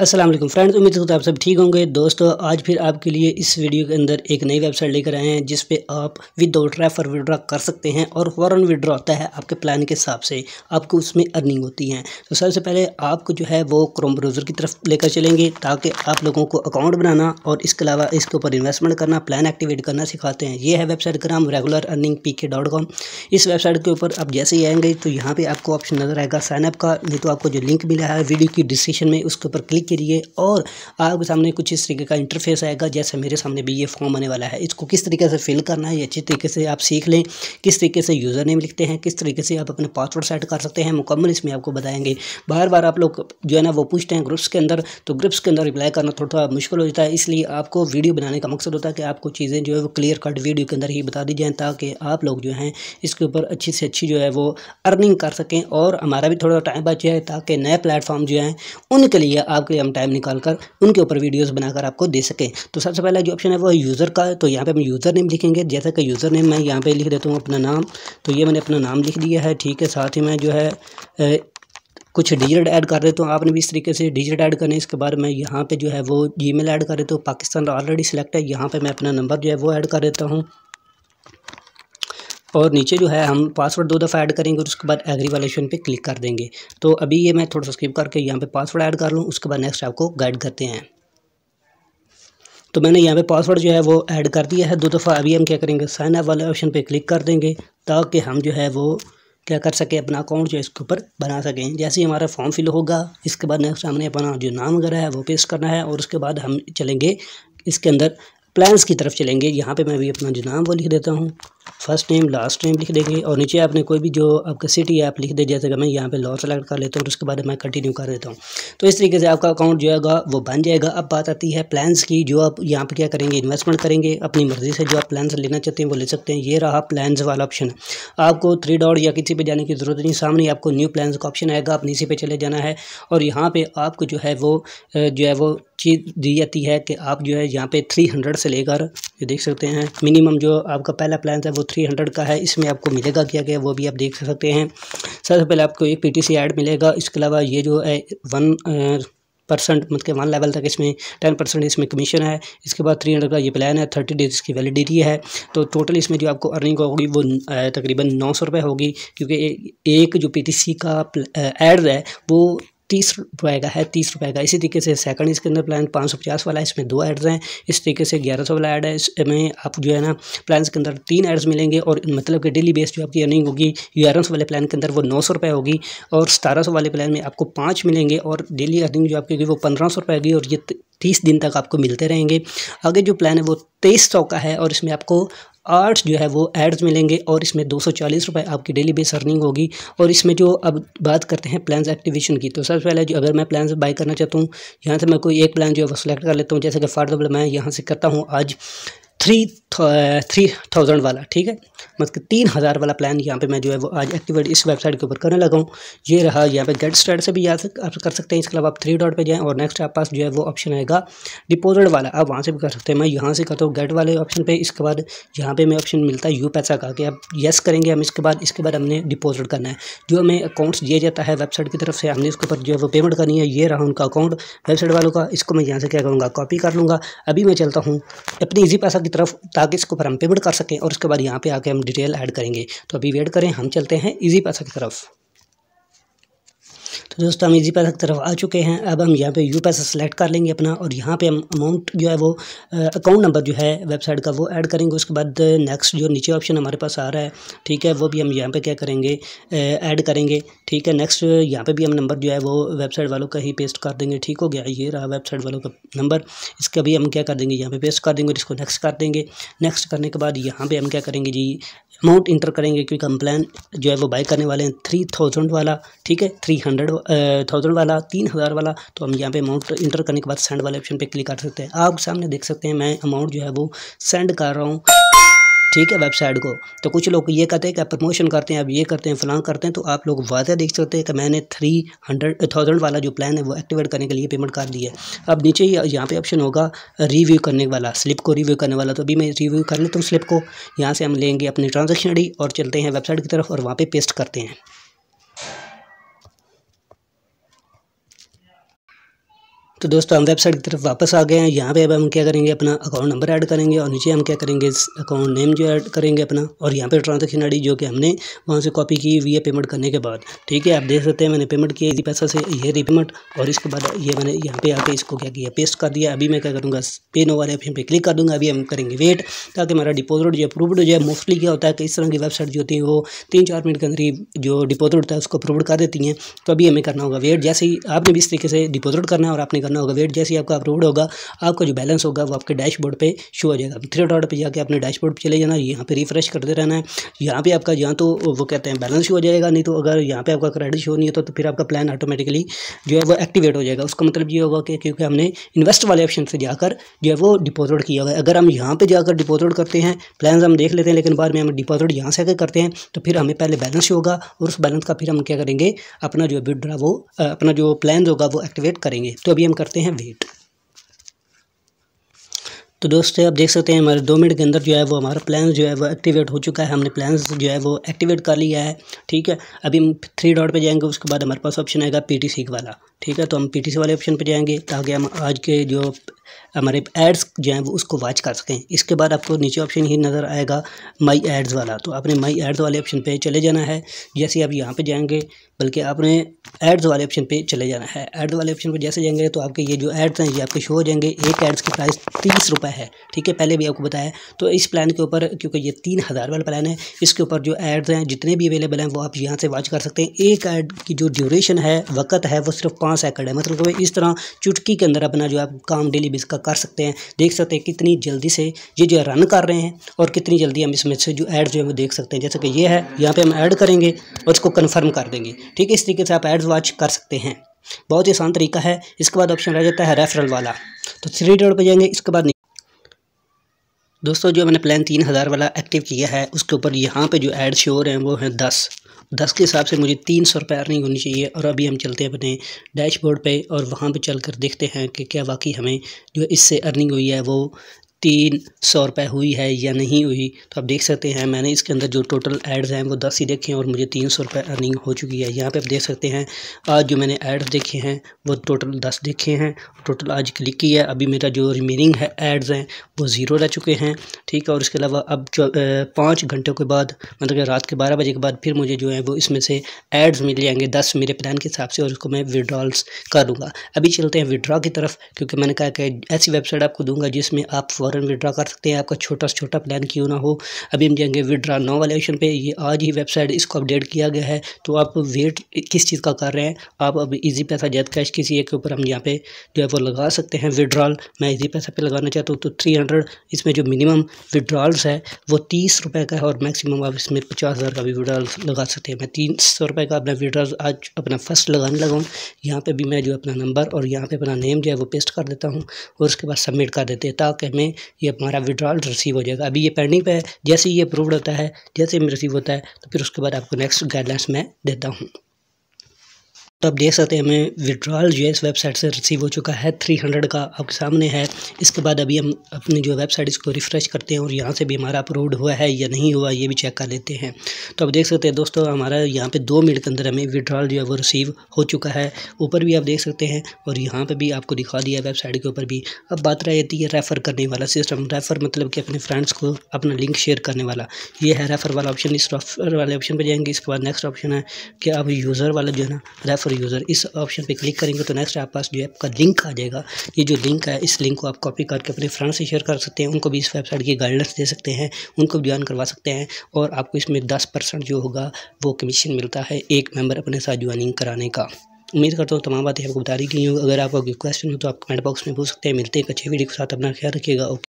Aslam friends उम्मीद करता आप सब ठीक होंगे दोस्तों आज फिर आपके लिए इस वीडियो के अंदर एक नई वेबसाइट लेकर आए हैं जिस पे आप विदाउट रेफर विड्रा कर सकते हैं और फ़ौरन विड्रा होता है आपके प्लान के हिसाब से आपको उसमें अर्निंग होती है तो सबसे पहले आपको जो है वो क्रोम ब्राउज़र की तरफ लेकर चलेंगे ताकि आप लोगों को अकाउंट बनाना और इसके अलावा इसके ऊपर इन्वेस्टमेंट करना प्लान एक्टिवेट करना सिखाते हैं ये है वेबसाइट का नाम regular earning P dot com इस वेबसाइट के ऊपर आप जैसे ही आएंगे तो यहाँ पर आपको ऑप्शन नज़र आएगा साइनअप का नहीं तो आपको जो लिंक मिला है वीडियो की डिस्क्रिप्शन में उसके ऊपर क्लिक के लिए और आपके सामने कुछ इस तरीके का इंटरफेस आएगा जैसे मेरे सामने भी ये फॉर्म आने वाला है इसको किस तरीके से फिल करना है ये अच्छी तरीके से आप सीख लें किस तरीके से यूज़र नेम लिखते हैं किस तरीके से आप अपने पासवर्ड सेट कर सकते हैं मुकम्मल इसमें आपको बताएंगे बार बार आप लोग जो है ना वो पूछते हैं ग्रुप्स के अंदर तो ग्रुप्स के अंदर रिप्लाई करना थोड़ा थोड़ा मुश्किल हो जाता है इसलिए आपको वीडियो बनाने का मकसद होता है कि आपको चीज़ें जो है वो क्लियर कट वीडियो के अंदर ही बता दी जाएँ ताकि आप लोग जो हैं इसके ऊपर अच्छी से अच्छी जो है वो अर्निंग कर सकें और हमारा भी थोड़ा टाइम बच जाए ताकि नए प्लेटफॉर्म जो हैं उनके लिए आपके लिए हम टाइम निकाल कर उनके ऊपर वीडियोज़ बनाकर आपको दे सकें तो सबसे पहला जो ऑप्शन है वो यूज़र का तो यहाँ पर हम यूज़र नेम लिखेंगे जैसा कि यूज़र नेम मैं यहाँ पर लिख देता हूँ अपना नाम तो ये मैंने अपना नाम लिख दिया है ठीक है साथ ही मैं जो है ए, कुछ डिजिट ऐड कर देता हूँ आपने भी इस तरीके से डिजिट ऐड करने इसके बाद मैं यहाँ पे जो है वो जीमेल ऐड कर देता हूँ पाकिस्तान ऑलरेडी सिलेक्ट है यहाँ पे मैं अपना नंबर जो है वो ऐड कर देता हूँ और नीचे जो है हम पासवर्ड दो दफ़ा ऐड करेंगे और उसके बाद एग्री वाले ऑप्शन पे क्लिक कर देंगे तो अभी ये मैं थोड़ा सा स्किप करके यहाँ पे पासवर्ड ऐड कर लूँ उसके बाद नेक्स्ट आपको गाइड करते हैं तो मैंने यहाँ पे पासवर्ड जो है वो ऐड कर दिया है दो दफ़ा अभी हम क्या करेंगे साइन अप वाले ऑप्शन पर क्लिक कर देंगे ताकि हम जो है वो क्या कर सकें अपना अकाउंट जो है इसके ऊपर बना सकें जैसे ही हमारा फॉर्म फिल होगा इसके बाद नेक्स्ट हमने अपना जो नाम वगैरह है वो पेस्ट करना है और उसके बाद हम चलेंगे इसके अंदर प्लान्स की तरफ चलेंगे यहाँ पे मैं भी अपना जो नाम वो लिख देता हूँ फर्स्ट नेम लास्ट नेम लिख देंगे और नीचे आपने कोई भी जो आपका सिटी है आप लिख दे जैसे कि मैं यहाँ पे लॉ सेलेक्ट कर लेता हूँ और उसके बाद मैं कंटिन्यू कर देता हूँ तो इस तरीके से आपका अकाउंट जो है वो बन जाएगा अब बात आती है प्लान्स की जो आप यहाँ पे क्या करेंगे इन्वेस्टमेंट करेंगे अपनी मर्ज़ी से जो आप प्लान्स लेना चाहते हैं वो ले सकते हैं ये रहा प्लान्स वाला ऑप्शन आपको थ्री डॉट या किसी पर जाने की ज़रूरत नहीं सामने आपको न्यू प्लान्स का ऑप्शन आएगा आप इसी पर चले जाना है और यहाँ पर आपको जो है वो जो है वो चीज़ दी जाती है कि आप जो है यहाँ पर थ्री हंड्रेड से लेकर देख सकते हैं मिनिमम जो आपका पहला प्लान है वो थ्री हंड्रेड का है इसमें आपको मिलेगा क्या क्या वो भी आप देख सकते हैं सबसे पहले आपको एक पी टी सी एड मिलेगा इसके अलावा ये जो है वन परसेंट मतलब वन लेवल तक इसमें टेन परसेंट इसमें कमीशन है इसके बाद थ्री हंड्रेड का ये प्लान है थर्टी डेज इसकी वैलिडिटी है तो टोटल इसमें जो आपको अर्निंग होगी वो तकरीबन नौ सौ रुपये होगी क्योंकि एक जो पी टी सी का एड है वो तीस रुपए का है तीस रुपए का इसी तरीके से सेकंड इसके अंदर प्लान पाँच सौ पचास वाला है इसमें दो एड्स हैं इस तरीके से ग्यारह सौ वाला एड है इसमें आप जो है ना प्लान के अंदर तीन एड्स मिलेंगे और मतलब कि डेली बेस जो आपकी अर्निंग होगी ग्यारह सौ वाले प्लान के अंदर वो नौ सौ रुपये होगी और सतारह सौ वाले प्लान में आपको पाँच मिलेंगे और डेली अर्निंग जो आपकी होगी वो पंद्रह सौ रुपये होगी और ये तीस दिन तक आपको मिलते रहेंगे आगे जो प्लान है वो तेईस सौ का है और इसमें आपको आठ जो है वो एड्स मिलेंगे और इसमें दो सौ चालीस रुपये आपकी डेली बेस अर्निंग होगी और इसमें जो अब बात करते हैं प्लान्स एक्टिवेशन की तो सबसे पहले जो अगर मैं प्लान्स बाय करना चाहता हूँ यहाँ से मैं कोई एक प्लान जो है वो सिलेक्ट कर लेता हूँ जैसे कि फॉर एग्जाम्पल मैं यहाँ से करता हूँ आज थ्री थ्री थाउजेंड वाला ठीक है मतलब कि तीन हज़ार वाला प्लान यहाँ पे मैं जो है वो आज एक्टिवेट इस वेबसाइट के ऊपर करने लगा हूँ ये रहा यहाँ पे गेट स्टार्ट से भी जा सक आप कर सकते हैं इसके अलावा आप थ्री डॉट पे जाएं और नेक्स्ट आप पास जो है वो ऑप्शन आएगा डिपोजिट वाला आप वहाँ से भी कर सकते हैं मैं यहाँ से करता हूँ गेट वाले ऑप्शन पर इसके बाद यहाँ पर हमें ऑप्शन मिलता है यू पैसा का कि आप येस करेंगे हम इसके बाद इसके बाद हमने डिपोजिट करना है जो हमें अकाउंट्स दिया जाता है वेबसाइट की तरफ से हमने इसके ऊपर जो है वो पेमेंट करनी है ये रहा उनका अकाउंट वेबसाइट वालों का इसको मैं यहाँ से क्या करूँगा कॉपी कर लूँगा अभी मैं चलता हूँ अपनी ईजी पैसा की तरफ ताकि इसके ऊपर हम पेमेंट कर सकें और उसके बाद यहाँ पे आके हम डिटेल ऐड करेंगे तो अभी वेट करें हम चलते हैं इजी पैसा की तरफ तो दोस्तों हम इजी पैसा की तरफ आ चुके हैं अब हम यहाँ पे यू पैसा सेलेक्ट कर लेंगे अपना और यहाँ पे हम अमाउंट जो है वो अकाउंट नंबर जो है वेबसाइट का वो ऐड करेंगे उसके बाद नेक्स्ट जो नीचे ऑप्शन हमारे पास आ रहा है ठीक है वो भी हम यहाँ पर क्या करेंगे ऐड करेंगे ठीक है नेक्स्ट यहाँ पर भी हम नंबर जो है वो वेबसाइट वालों का ही पेस्ट कर देंगे ठीक हो गया ये रहा वेबसाइट वालों का नंबर इसका भी हम क्या कर देंगे यहाँ पर पेस्ट कर देंगे और इसको नेक्स्ट कर देंगे नेक्स्ट करने के बाद यहाँ पर हम क्या करेंगे जी अमाउंट इंटर करेंगे क्योंकि हम प्लान जो है वो बाई करने वाले हैं थ्री थाउजेंड वाला ठीक है थ्री हंड्रेड हंड्रेड थाउजेंड वाला तीन हज़ार वाला तो हम यहाँ पे अमाउंट इंटर करने के बाद सेंड वाले ऑप्शन पे क्लिक कर सकते हैं आप सामने देख सकते हैं मैं अमाउंट जो है वो सेंड कर रहा हूँ ठीक है वेबसाइट को तो कुछ लोग ये कहते हैं कि आप प्रमोशन करते हैं आप ये करते हैं फलां करते हैं तो आप लोग वादा देख सकते हैं कि मैंने थ्री हंड्रेड थाउजेंड वाला जो प्लान है वो एक्टिवेट करने के लिए पेमेंट कर दिया है अब नीचे यहाँ पे ऑप्शन होगा रिव्यू करने वाला स्लिप को रिव्यू करने वाला तो अभी मैं रिव्यू कर लेता हूँ स्लिप को यहाँ से हम लेंगे अपनी ट्रांजेक्शन आई और चलते हैं वेबसाइट की तरफ और वहाँ पर पे पेस्ट करते हैं तो दोस्तों हम वेबसाइट की तरफ वापस आ गए हैं यहाँ पे अब हम क्या करेंगे अपना अकाउंट नंबर ऐड करेंगे और नीचे हम क्या करेंगे अकाउंट नेम जो ऐड करेंगे अपना और यहाँ पे ट्रांजेक्शन आई जो कि हमने वहाँ से कॉपी की हुई है पेमेंट करने के बाद ठीक है आप देख सकते हैं मैंने पेमेंट किया इसी पैसा से ये रिपेमेंट और इसके बाद ये मैंने यहाँ पे आके इसको क्या किया पेस्ट कर दिया अभी मैं क्या करूँगा पे नो वाले ऑप्शन पे क्लिक कर दूँगा अभी हम करेंगे वेट ताकि हमारा डिपोजिट जो अप्रूवड हो जाए मोस्टली क्या होता है कि इस तरह की वेबसाइट जो होती है वो तीन चार मिनट के अंदर ही जो डिपोजिट होता है उसको अप्रूवड कर देती हैं तो अभी हमें करना होगा वेट जैसे ही आपने भी इस तरीके से डिपोजिट करना है और आपने करना होगा वेट जैसे ही आपका अपलोड होगा आपका जो बैलेंस होगा वो आपके डैशबोर्ड पे शो हो जाएगा थ्री डॉट पे जाके अपने डैशबोर्ड पे चले जाना यहाँ पे रिफ्रेश करते रहना है यहाँ पे आपका यहाँ तो वो कहते हैं बैलेंस शो हो जाएगा नहीं तो अगर यहाँ पे आपका क्रेडिट शो नहीं होता तो, तो फिर आपका प्लान ऑटोमेटिकली जो है वो एक्टिवेट हो जाएगा उसका मतलब ये होगा कि क्योंकि हमने इन्वेस्ट वाले ऑप्शन से जाकर जो है वो डिपॉजिट किया हुआ है अगर हम यहाँ पर जाकर डिपोजिट करते हैं प्लान हम देख लेते हैं लेकिन बाद में हम डिपॉजिट यहाँ से करते हैं तो फिर हमें पहले बैलेंस शो होगा और उस बैलेंस का फिर हम क्या करेंगे अपना जो विड्रा वो अपना जो प्लान होगा वो एक्टिवेट करेंगे तो अभी हम करते हैं वेट तो दोस्तों आप देख सकते हैं हमारे दो मिनट के अंदर जो है वो हमारा प्लान जो है वो एक्टिवेट हो चुका है हमने प्लान जो है वो एक्टिवेट कर लिया है ठीक है अभी हम थ्री डॉट पे जाएंगे उसके बाद हमारे पास ऑप्शन आएगा पीटीसी वाला ठीक है तो हम सी वाले ऑप्शन पे जाएंगे ताकि हम आज के जो हमारे एड्स जो हैं वो उसको वॉच कर सकें इसके बाद आपको नीचे ऑप्शन ही नज़र आएगा माई एड्स वाला तो आपने माई एड्स वाले ऑप्शन पे चले जाना है जैसे आप यहाँ पे जाएंगे बल्कि आपने एड्स वाले ऑप्शन पे चले जाना है एड्स वाले ऑप्शन पे जैसे जाएंगे तो आपके ये जो एड्स हैं ये आपके शो हो जाएंगे एक एड्स की प्राइस तीस रुपये रुपये है ठीक है पहले भी आपको बताया तो इस प्लान के ऊपर क्योंकि ये तीन हज़ार वाला प्लान है इसके ऊपर जो एड्स हैं जितने भी अवेलेबल हैं वो आप यहाँ से वॉच कर सकते हैं एक एड की जो ड्यूरेशन है वक्त है वो सिर्फ पाँच सेकंड है मतलब इस तरह चुटकी के अंदर अपना जो आप काम डेली बेस का कर सकते हैं देख सकते हैं कितनी जल्दी से ये जो रन कर रहे हैं और कितनी जल्दी हम इसमें से जो एड्स जो है वो देख सकते हैं जैसे कि ये है यहाँ पर हम ऐड करेंगे और इसको कन्फर्म कर देंगे ठीक है इस तरीके से आप एड्स वॉच कर सकते हैं बहुत ही आसान तरीका है इसके बाद ऑप्शन रह जाता है रेफरल वाला तो थ्री डॉट पर जाएंगे इसके बाद दोस्तों जो मैंने प्लान तीन हज़ार वाला एक्टिव किया है उसके ऊपर यहाँ पे जो ऐड श्योर हैं वो हैं दस दस के हिसाब से मुझे तीन सौ रुपये अर्निंग होनी चाहिए और अभी हम चलते हैं अपने डैशबोर्ड पे और वहाँ पे चल कर देखते हैं कि क्या वाकई हमें जो इससे अर्निंग हुई है वो तीन सौ रुपये हुई है या नहीं हुई तो आप देख सकते हैं मैंने इसके अंदर जो टोटल एड्स हैं वो दस ही देखे हैं और मुझे तीन सौ रुपये अर्निंग हो चुकी है यहाँ पे आप देख सकते हैं आज जो मैंने एड्स देखे हैं वो टोटल दस देखे हैं टोटल आज क्लिक की है अभी मेरा जो रिमेनिंग है एड्स हैं वो ज़ीरो रह चुके हैं ठीक है और इसके अलावा अब पाँच घंटों के बाद मतलब कि रात के बारह बजे के बाद फिर मुझे जो है वो इसमें से एड्स मिल जाएंगे दस मेरे प्लान के हिसाब से और उसको मैं विड्रॉल्स कर लूँगा अभी चलते हैं विड्रॉ की तरफ क्योंकि मैंने कहा कि ऐसी वेबसाइट आपको दूंगा जिसमें आप फ़ौरन विड्रा कर सकते हैं आपका छोटा से छोटा प्लान क्यों ना हो अभी हम जाएंगे विड्रा नो वाले ऑप्शन पे ये आज ही वेबसाइट इसको अपडेट किया गया है तो आप वेट किस चीज़ का कर रहे हैं आप अब ईजी पैसा जैद कैश किसी एक के ऊपर हम यहाँ पे जो है वो लगा सकते हैं विड्रॉल मैं ईजी पैसा पे लगाना चाहता हूँ तो थ्री हंड्रेड इसमें जो मिनिमम विड्रॉल्स है वो तीस रुपये का है और मैक्सिमम आप इसमें पचास हज़ार का भी विड्रॉल लगा सकते हैं मैं तीन सौ रुपये का अपना विड्रॉल आज अपना फर्स्ट लगाने लगाऊँ यहाँ पर भी मैं जो अपना नंबर और यहाँ पर अपना नेम जो है वो पेस्ट कर देता हूँ और उसके बाद सबमिट कर देते हैं ताकि हमें ये हमारा विड्रॉल रिसीव हो जाएगा अभी ये पेंडिंग पे है जैसे ही ये अप्रूव्ड होता है जैसे ही रिसीव होता है तो फिर उसके बाद आपको नेक्स्ट गाइडलाइंस मैं देता हूँ तो आप देख सकते हैं हमें विड्रॉल जो है इस वेबसाइट से रिसीव हो चुका है थ्री हंड्रेड का आपके सामने है इसके बाद अभी हम अपनी जो वेबसाइट इसको रिफ़्रेश करते हैं और यहाँ से भी हमारा अपलोड हुआ है या नहीं हुआ ये भी चेक कर लेते हैं तो आप देख सकते हैं दोस्तों हमारा यहाँ पे दो मिनट के अंदर हमें विड्रॉल जो है वो रिसीव हो चुका है ऊपर भी आप देख सकते हैं और यहाँ पर भी आपको दिखा दिया वेबसाइट के ऊपर भी अब बात रह जाती है रेफ़र करने वाला सिस्टम रेफ़र मतलब कि अपने फ्रेंड्स को अपना लिंक शेयर करने वाला ये है रेफ़र वाला ऑप्शन इस रेफ़र वाले ऑप्शन पर जाएंगे इसके बाद नेक्स्ट ऑप्शन है कि आप यूज़र वाला जो है ना रेफ़र फॉर यूज़र इस ऑप्शन पे क्लिक करेंगे तो नेक्स्ट आपके पास जो ऐप आपका लिंक आ जाएगा ये जो लिंक है इस लिंक को आप कॉपी करके अपने फ्रेंड से शेयर कर सकते हैं उनको भी इस वेबसाइट की गाइडलाइंस दे सकते हैं उनको भी ज्वाइन करवा सकते हैं और आपको इसमें दस परसेंट जो होगा वो कमीशन मिलता है एक मेम्बर अपने साथ ज्वाइनिंग कराने का उम्मीद करता हूँ तमाम बातें आपको बता दी गई हूँ अगर आपको क्वेश्चन हो तो आप कमेंट बॉक्स में पूछ सकते हैं मिलते हैं एक अच्छे वीडियो के साथ अपना ख्याल रखिएगा ओके